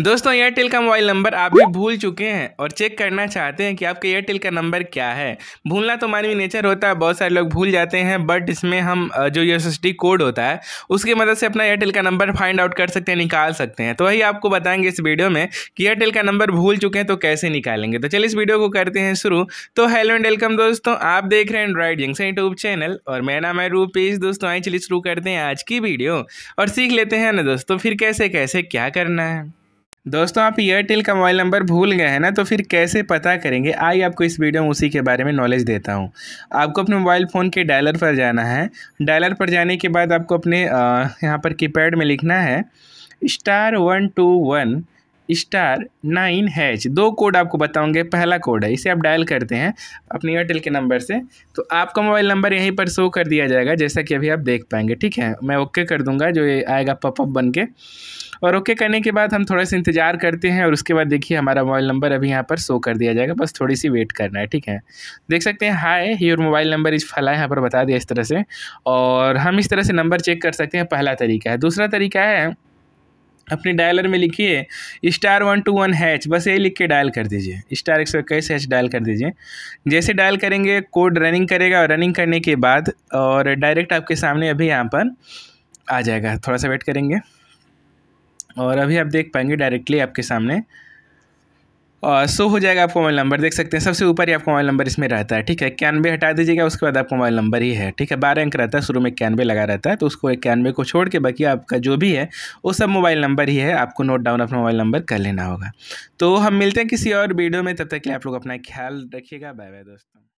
दोस्तों एयरटेल का mobile number आप भी भूल चुके हैं और चेक करना चाहते हैं कि आपके एयरटेल का नंबर क्या है भूलना तो मानवीय नेचर होता है बहुत सारे लोग भूल जाते हैं बट इसमें हम जो यू कोड होता है उसकी मदद से अपना एयरटेल का नंबर फाइंड आउट कर सकते हैं निकाल सकते हैं तो वही आपको बताएंगे इस वीडियो में कि एयरटेल का नंबर भूल चुके हैं तो कैसे निकालेंगे तो चलिए इस वीडियो को करते हैं शुरू तो हेलो एंड वेलकम दोस्तों आप देख रहे हैं एंड्रॉइड जिंग यूट्यूब चैनल और मेरा नाम है रूपेश दोस्तों आए चलिए शुरू करते हैं आज की वीडियो और सीख लेते हैं ना दोस्तों फिर कैसे कैसे क्या करना है दोस्तों आप एयरटेल का मोबाइल नंबर भूल गए हैं ना तो फिर कैसे पता करेंगे आइए आपको इस वीडियो में उसी के बारे में नॉलेज देता हूँ आपको अपने मोबाइल फ़ोन के डायलर पर जाना है डायलर पर जाने के बाद आपको अपने यहाँ पर कीपैड में लिखना है star one two one star nine hash दो कोड आपको बताऊंगे पहला कोड है इसे आप डायल करते हैं अपने एयरटेल के नंबर से तो आपका मोबाइल नंबर यहीं पर शो कर दिया जाएगा जैसा कि अभी आप देख पाएंगे ठीक है मैं ओके कर दूंगा जो ये आएगा पपअप बन के और ओके करने के बाद हम थोड़ा सा इंतज़ार करते हैं और उसके बाद देखिए हमारा मोबाइल नंबर अभी यहाँ पर शो कर दिया जाएगा बस थोड़ी सी वेट करना है ठीक है देख सकते हैं hi your mobile number is फला यहाँ पर बता दिया इस तरह से और हम इस तरह से नंबर चेक कर सकते हैं पहला तरीका है दूसरा तरीका है अपने डायलर में लिखिए star one two one hash बस यही लिख के डायल कर दीजिए स्टार एक सौ इक्कीस हैच डायल कर दीजिए जैसे डायल करेंगे कोड रनिंग करेगा और रनिंग करने के बाद और डायरेक्ट आपके सामने अभी यहाँ पर आ जाएगा थोड़ा सा वेट करेंगे और अभी आप देख पाएंगे डायरेक्टली आपके सामने और सो हो जाएगा आपका मोबाइल नंबर देख सकते हैं सबसे ऊपर ही आपका मोबाइल नंबर इसमें रहता है ठीक है इक्यानवे हटा दीजिएगा उसके बाद आपका मोबाइल नंबर ही है ठीक है बारह अंक रहता है शुरू में इक्यानवे लगा रहता है तो उसको इक्यानवे को छोड़ के बाकी आपका जो भी है वो सब मोबाइल नंबर ही है आपको नोट डाउन अपना मोबाइल नंबर कर लेना होगा तो हम मिलते हैं किसी और वीडियो में तब तक के लिए आप लोग अपना ख्याल रखिएगा बाय बाय दोस्तों